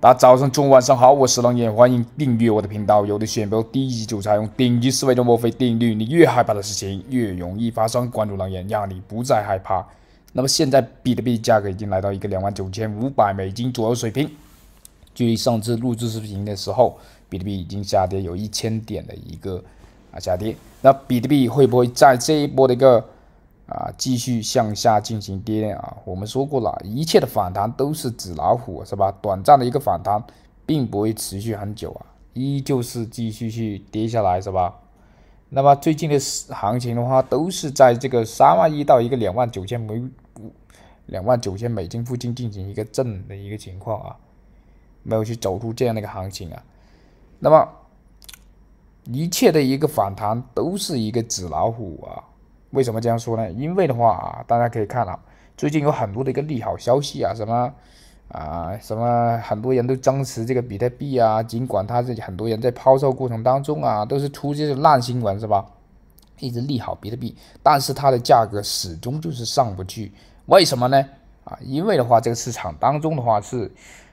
大家早上、中、午、晚上好，我是狼眼，欢迎订阅我的频道。有的选标低级韭菜，用顶级思维的墨菲定律，你越害怕的事情越容易发生。关注狼眼，让你不再害怕。那么现在比特币价格已经来到一个两万九千五百美金左右水平，距离上次录制视频的时候，比特币已经下跌有一千点的一个啊下跌。那比特币会不会在这一波的一个？啊，继续向下进行跌啊！我们说过了，一切的反弹都是纸老虎，是吧？短暂的一个反弹，并不会持续很久啊，依旧是继续去跌下来，是吧？那么最近的行情的话，都是在这个三万一到一个两万九千美两万九千美金附近进行一个震的一个情况啊，没有去走出这样的一个行情啊。那么一切的一个反弹都是一个纸老虎啊。为什么这样说呢？因为的话啊，大家可以看啊，最近有很多的一个利好消息啊，什么啊什么，很多人都增持这个比特币啊。尽管它是很多人在抛售过程当中啊，都是出这些烂新闻是吧？一直利好比特币，但是它的价格始终就是上不去。为什么呢？啊，因为的话，这个市场当中的话是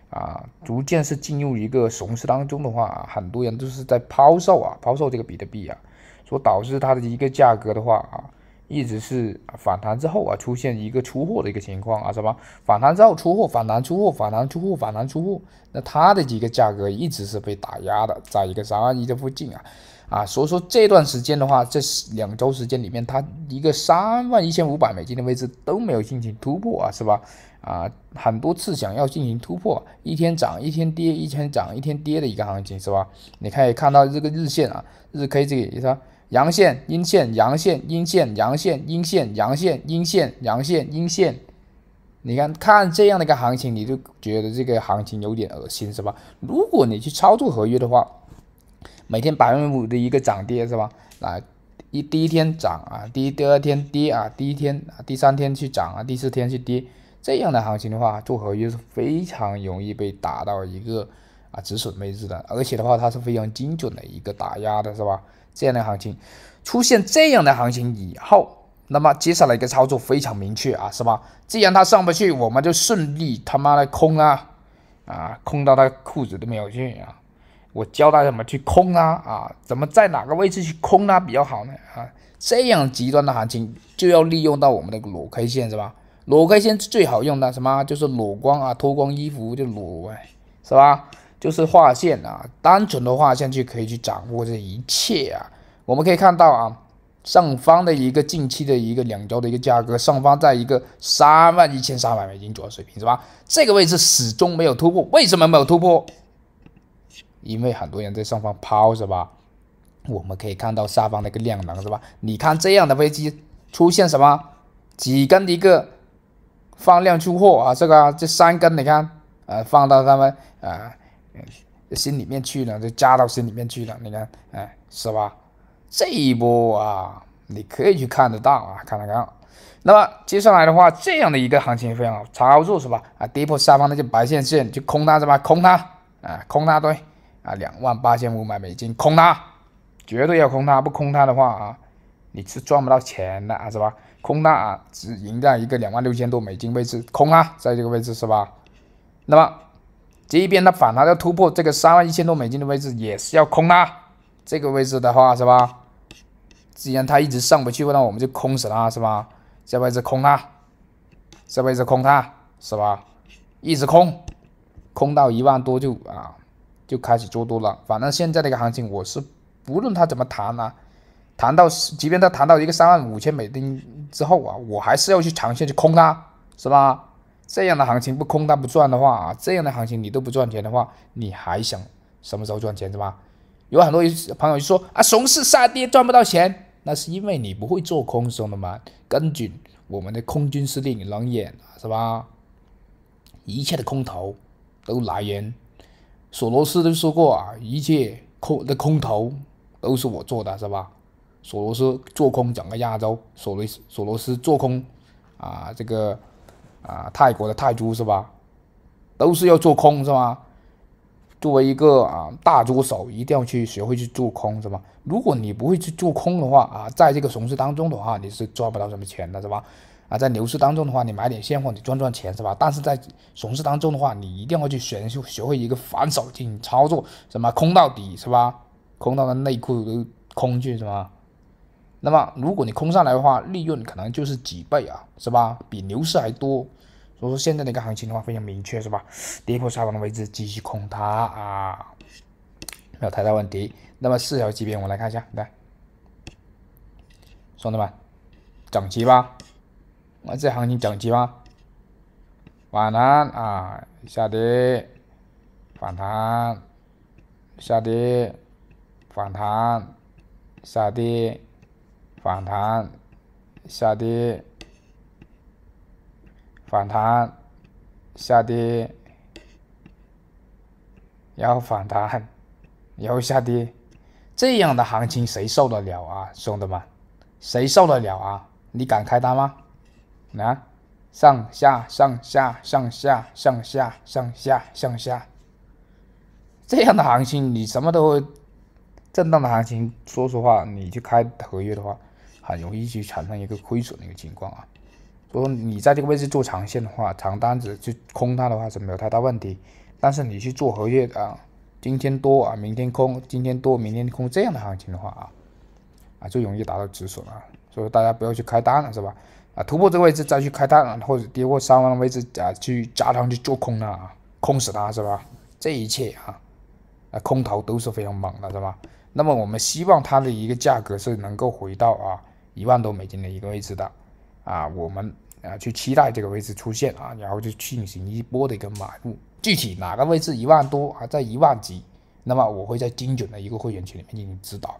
啊，逐渐是进入一个熊市当中的话，很多人都是在抛售啊，抛售这个比特币啊，所导致它的一个价格的话啊。一直是反弹之后啊，出现一个出货的一个情况啊，是吧？反弹之后出货，反弹出货，反弹出货，反弹出货，那它的几个价格一直是被打压的，在一个三万一的附近啊，啊，所以说这段时间的话，这两周时间里面，它一个三万一千五百美金的位置都没有进行突破啊，是吧？啊，很多次想要进行突破，一天涨一天跌，一天涨一天跌的一个行情，是吧？你可以看到这个日线啊，日 K 这个也是吧？阳线阴线阳线阴线阳线阴线阳线阴线阳线阴线，你看看这样的一个行情，你就觉得这个行情有点恶心，是吧？如果你去操作合约的话，每天百分之五的一个涨跌，是吧？啊，一第一天涨啊，第第二天跌啊，第一天啊，第三天去涨啊，第四天去跌，这样的行情的话，做合约是非常容易被打到一个啊止损位置的，而且的话，它是非常精准的一个打压的，是吧？这样的行情出现这样的行情以后，那么接下来一个操作非常明确啊，是吧？既然它上不去，我们就顺利他妈的空啊，啊，空到他裤子都没有去啊！我教他怎么去空啊，啊，怎么在哪个位置去空呢比较好呢？啊，这样极端的行情就要利用到我们的裸 K 线，是吧？裸 K 线是最好用的，什么就是裸光啊，脱光衣服就裸，哎，是吧？就是划线啊，单纯的划线就可以去掌握这一切啊。我们可以看到啊，上方的一个近期的一个两周的一个价格，上方在一个三万一千三百美金左右水平是吧？这个位置始终没有突破，为什么没有突破？因为很多人在上方抛是吧？我们可以看到下方的一个量能是吧？你看这样的危机出现什么？几根的一个放量出货啊？这个这三根你看，呃，放到他们啊。心里面去了，就加到心里面去了。你看，哎，是吧？这一波啊，你可以去看得到啊，看得到。那么接下来的话，这样的一个行情非常好操作，是吧？啊，跌破下方那些白线线就空它，是吧？空它，啊，空它，对，啊，两万八千五百美金，空它，绝对要空它，不空它的话啊，你是赚不到钱的，啊，是吧？空它啊，只赢在一个两万六千多美金位置，空它，在这个位置，是吧？那么。即便它反弹要突破这个三万一千多美金的位置，也是要空它。这个位置的话是吧？既然它一直上不去，那我们就空死它，是吧？这位置空它，这位置空它，是吧？一直空，空到一万多就啊，就开始做多了。反正现在这个行情，我是不论它怎么谈啊，谈到即便它谈到一个三万五千美金之后啊，我还是要去长线去空它，是吧？这样的行情不空单不赚的话啊，这样的行情你都不赚钱的话，你还想什么时候赚钱是吧？有很多朋友就说啊，熊市下跌赚不到钱，那是因为你不会做空，兄弟们。根据我们的空军司令冷眼是吧？一切的空头都来源，索罗斯都说过啊，一切空的空头都是我做的，是吧？索罗斯做空整个亚洲，索斯索罗斯做空啊这个。啊，泰国的泰铢是吧？都是要做空是吗？作为一个啊大猪手，一定要去学会去做空，是吧？如果你不会去做空的话啊，在这个熊市当中的话，你是赚不到什么钱的，是吧？啊，在牛市当中的话，你买点现货，你赚赚钱是吧？但是在熊市当中的话，你一定要去学学会一个反手进行操作，什么空到底，是吧？空到的内裤都空去，是吧？那么，如果你空上来的话，利润可能就是几倍啊，是吧？比牛市还多。所以说，现在的一个行情的话非常明确，是吧？跌破下方的位置继续空它啊，没有太大问题。那么四条级别，我们来看一下，来，兄弟们，整齐吧！我这行情整齐吗？反弹啊，下跌，反弹，下跌，反弹，下跌。反弹，下跌，反弹，下跌，然后反弹，然后下跌，这样的行情谁受得了啊，兄弟们，谁受得了啊？你敢开单吗？啊，上下上下上下上下上下上下，这样的行情你什么都，会。震荡的行情，说实话，你去开合约的话。很容易去产生一个亏损的一个情况啊，所以你在这个位置做长线的话，长单子去空它的话是没有太大问题，但是你去做合约啊，今天多啊，明天空，今天多，明天空这样的行情的话啊，啊，就容易达到止损啊，所以大家不要去开单了，是吧？啊，突破这个位置再去开单了，或者跌破三万的位置啊，去加仓去做空了啊，空死它，是吧？这一切啊，啊，空头都是非常猛的，是吧？那么我们希望它的一个价格是能够回到啊。一万多美金的一个位置的，啊，我们啊去期待这个位置出现啊，然后就进行一波的一个买入。具体哪个位置一万多啊，在一万级，那么我会在精准的一个会员群里面进行指导。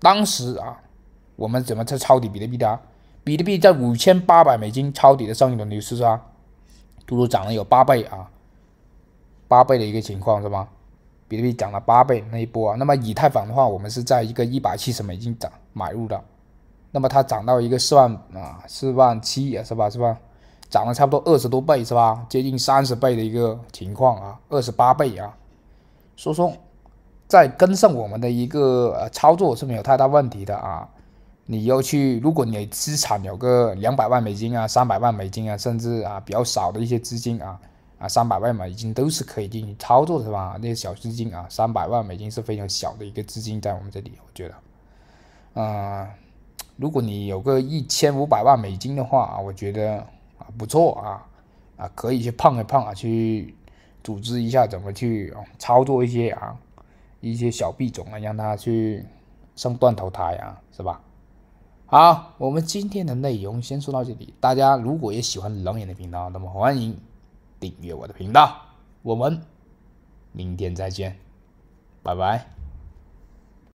当时啊，我们怎么在抄底比特币的？比特币在五千八百美金抄底的上一轮牛市啊，足足涨了有八倍啊，八倍的一个情况是吗？比特币涨了八倍那一波。那么以太坊的话，我们是在一个一百七十美金涨买入的。那么它涨到一个四万啊，四万七啊，是吧？是吧？涨了差不多二十多倍，是吧？接近三十倍的一个情况啊，二十八倍啊，所以说在跟上我们的一个呃操作是没有太大问题的啊。你要去，如果你资产有个两百万美金啊，三百万美金啊，甚至啊比较少的一些资金啊，啊三百万美金都是可以进行操作的，是吧？那些小资金啊，三百万美金是非常小的一个资金，在我们这里，我觉得，嗯。如果你有个一千五百万美金的话啊，我觉得啊不错啊啊，可以去碰一碰啊，去组织一下怎么去操作一些啊一些小币种啊，让它去上断头台啊，是吧？好，我们今天的内容先说到这里，大家如果也喜欢冷眼的频道，那么欢迎订阅我的频道，我们明天再见，拜拜。